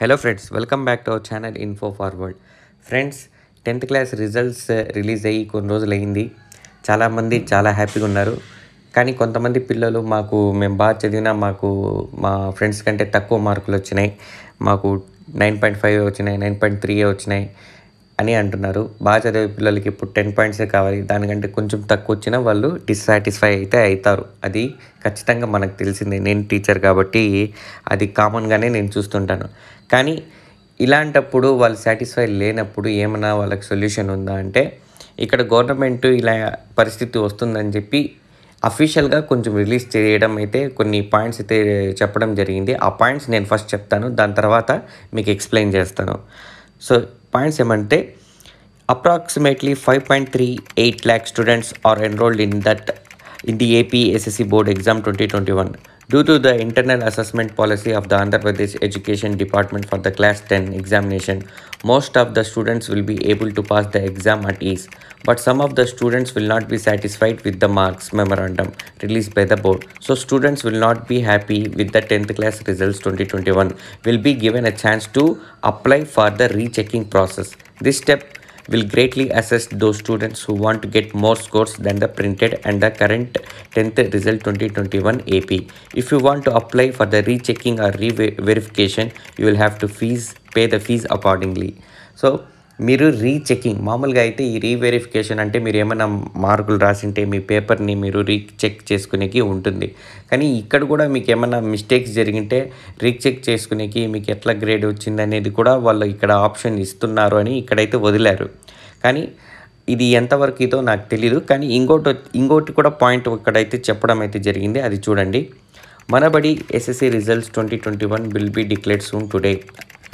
Hello friends welcome back to our channel Info Forward friends tenth class results release అయ్యి కొన్ని రోజులు అయింది చాలామంది చాలా హ్యాపీగా ఉన్నారు కానీ కొంతమంది పిల్లలు మాకు మేము బాగా చదివినా మాకు మా ఫ్రెండ్స్ కంటే తక్కువ మార్కులు వచ్చినాయి మాకు నైన్ పాయింట్ ఫైవ్ వచ్చినాయి నైన్ పాయింట్ త్రీ వచ్చినాయి అని అంటున్నారు బాగా చదివే పిల్లలకి ఇప్పుడు టెన్ పాయింట్సే కావాలి దానికంటే కొంచెం తక్కువ వచ్చినా వాళ్ళు డిస్సాటిస్ఫై అయితే అవుతారు అది ఖచ్చితంగా మనకు తెలిసిందే నేను టీచర్ కాబట్టి అది కామన్గానే నేను చూస్తుంటాను కానీ ఇలాంటప్పుడు వాళ్ళు సాటిస్ఫై లేనప్పుడు ఏమైనా వాళ్ళకి సొల్యూషన్ ఉందా అంటే ఇక్కడ గవర్నమెంట్ ఇలా పరిస్థితి వస్తుందని చెప్పి అఫీషియల్గా కొంచెం రిలీజ్ చేయడం అయితే కొన్ని పాయింట్స్ అయితే చెప్పడం జరిగింది ఆ పాయింట్స్ నేను ఫస్ట్ చెప్తాను దాని తర్వాత మీకు ఎక్స్ప్లెయిన్ చేస్తాను సో పాయింట్స్ ఏమంటే approximately 5.38 lakh students are enrolled in that in the AP SSC board exam 2021 due to the internal assessment policy of the Andhra Pradesh Education Department for the class 10 examination most of the students will be able to pass the exam at ease but some of the students will not be satisfied with the marks memorandum released by the board so students will not be happy with the 10th class results 2021 will be given a chance to apply for the rechecking process this step will greatly assist those students who want to get more scores than the printed and the current 10th result 2021 AP. If you want to apply for the rechecking or re-verification, you will have to fees pay the fees accordingly. So మీరు rechecking మామూలుగా అయితే ఈ reverification అంటే మీరు ఏమైనా మార్కులు రాసింటే మీ పేపర్ని మీరు రీచెక్ చేసుకునేకి ఉంటుంది కానీ ఇక్కడ కూడా మీకు ఏమైనా మిస్టేక్స్ జరిగింటే రీచెక్ చేసుకునేకి మీకు ఎట్లా గ్రేడ్ వచ్చింది అనేది కూడా వాళ్ళు ఇక్కడ ఆప్షన్ ఇస్తున్నారు అని ఇక్కడైతే వదిలారు కానీ ఇది ఎంతవరకు ఇదో నాకు తెలీదు కానీ ఇంకోటి ఇంకోటి కూడా పాయింట్ ఇక్కడైతే చెప్పడం అయితే జరిగింది అది చూడండి Manabadi SSC results twenty twenty one will be declared soon today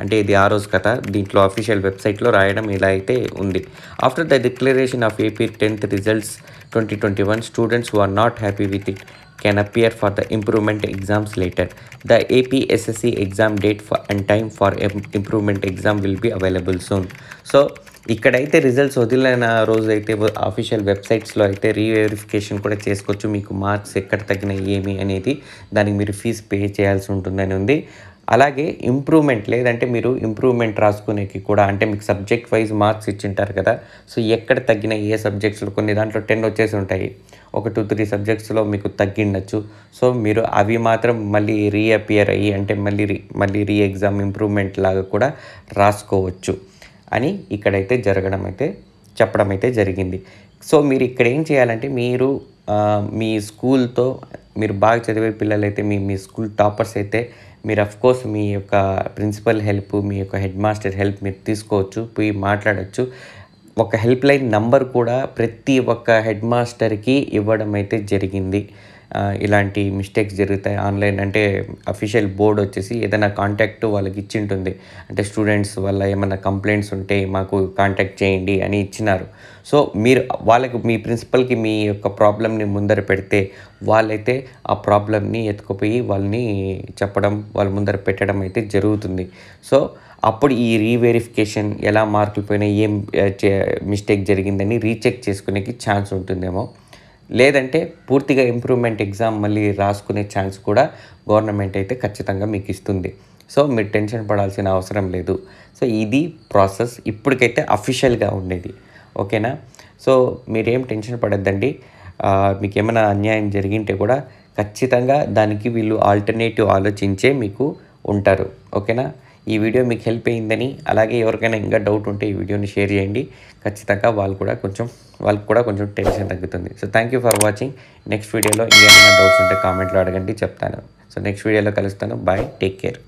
అంటే ఇది ఆ రోజు కథ దీంట్లో అఫీషియల్ వెబ్సైట్లో రాయడం ఇలా అయితే ఉంది after the declaration of AP tenth results twenty twenty one students who are not happy with it can appear for the improvement exams later. The APSSC exam date for and time for improvement exam will be available soon. So ఇక్కడైతే results వదిలిన రోజు అయితే official వెబ్సైట్స్లో అయితే reverification కూడా చేసుకోవచ్చు మీకు marks ఎక్కడ తగ్గినాయి ఏమి అనేది దానికి మీరు ఫీజు పే చేయాల్సి ఉంటుందని ఉంది అలాగే ఇంప్రూవ్మెంట్ లేదంటే మీరు ఇంప్రూవ్మెంట్ రాసుకునేకి కూడా అంటే మీకు సబ్జెక్ట్ వైజ్ మార్క్స్ ఇచ్చింటారు కదా సో ఎక్కడ తగ్గిన ఏ సబ్జెక్ట్స్లో కొన్ని దాంట్లో టెన్ వచ్చేసి ఉంటాయి ఒక టూ త్రీ సబ్జెక్ట్స్లో మీకు తగ్గిండొచ్చు సో మీరు అవి మాత్రం మళ్ళీ రీఅపియర్ అయ్యి అంటే మళ్ళీ మళ్ళీ రీ ఎగ్జామ్ ఇంప్రూవ్మెంట్ లాగా కూడా రాసుకోవచ్చు అని ఇక్కడైతే జరగడం అయితే చెప్పడం అయితే జరిగింది సో మీరు ఇక్కడ ఏం చేయాలంటే మీరు మీ స్కూల్తో మీరు బాగా చదివే పిల్లలైతే మీ మీ స్కూల్ టాపర్స్ అయితే మీరు కోర్స్ మీ యొక్క ప్రిన్సిపల్ హెల్ప్ మీ యొక్క హెడ్ మాస్టర్ హెల్ప్ మీరు తీసుకోవచ్చు పోయి మాట్లాడచ్చు ఒక హెల్ప్ లైన్ నంబర్ కూడా ప్రతి ఒక్క హెడ్ మాస్టర్కి ఇవ్వడం అయితే జరిగింది ఇలాంటి మిస్టేక్స్ జరుగుతాయి ఆన్లైన్ అంటే అఫీషియల్ బోర్డ్ వచ్చేసి ఏదైనా కాంటాక్ట్ వాళ్ళకి ఇచ్చి ఉంటుంది అంటే స్టూడెంట్స్ వల్ల ఏమైనా కంప్లైంట్స్ ఉంటే మాకు కాంటాక్ట్ చేయండి అని ఇచ్చినారు సో మీరు వాళ్ళకి మీ ప్రిన్సిపల్కి మీ యొక్క ప్రాబ్లమ్ని ముందర పెడితే వాళ్ళైతే ఆ ప్రాబ్లమ్ని ఎత్తుకుపోయి వాళ్ళని చెప్పడం వాళ్ళ ముందర పెట్టడం అయితే జరుగుతుంది సో అప్పుడు ఈ రీవెరిఫికేషన్ ఎలా మార్కులు పోయినా ఏం మిస్టేక్ జరిగిందని రీచెక్ చేసుకునేకి ఛాన్స్ ఉంటుందేమో లేదంటే పూర్తిగా ఇంప్రూవ్మెంట్ ఎగ్జామ్ మళ్ళీ రాసుకునే ఛాన్స్ కూడా గవర్నమెంట్ అయితే ఖచ్చితంగా మీకు ఇస్తుంది సో మీరు టెన్షన్ పడాల్సిన అవసరం లేదు సో ఇది ప్రాసెస్ ఇప్పటికైతే అఫీషియల్గా ఉండేది ఓకేనా సో మీరేం టెన్షన్ పడద్దండి మీకు ఏమైనా అన్యాయం జరిగింటే కూడా ఖచ్చితంగా దానికి వీళ్ళు ఆల్టర్నేటివ్ ఆలోచించే మీకు ఉంటారు ఓకేనా ఈ వీడియో మీకు హెల్ప్ అయిందని అలాగే ఎవరికైనా ఇంకా డౌట్ ఉంటే ఈ వీడియోని షేర్ చేయండి ఖచ్చితంగా వాళ్ళు కూడా కొంచెం వాళ్ళకి కూడా కొంచెం టెన్షన్ తగ్గుతుంది so thank for watching next వీడియోలో ఇంకేమైనా డౌట్స్ ఉంటే కామెంట్లో అడగండి చెప్తాను సో నెక్స్ట్ వీడియోలో కలుస్తాను బాయ్ టేక్ కేర్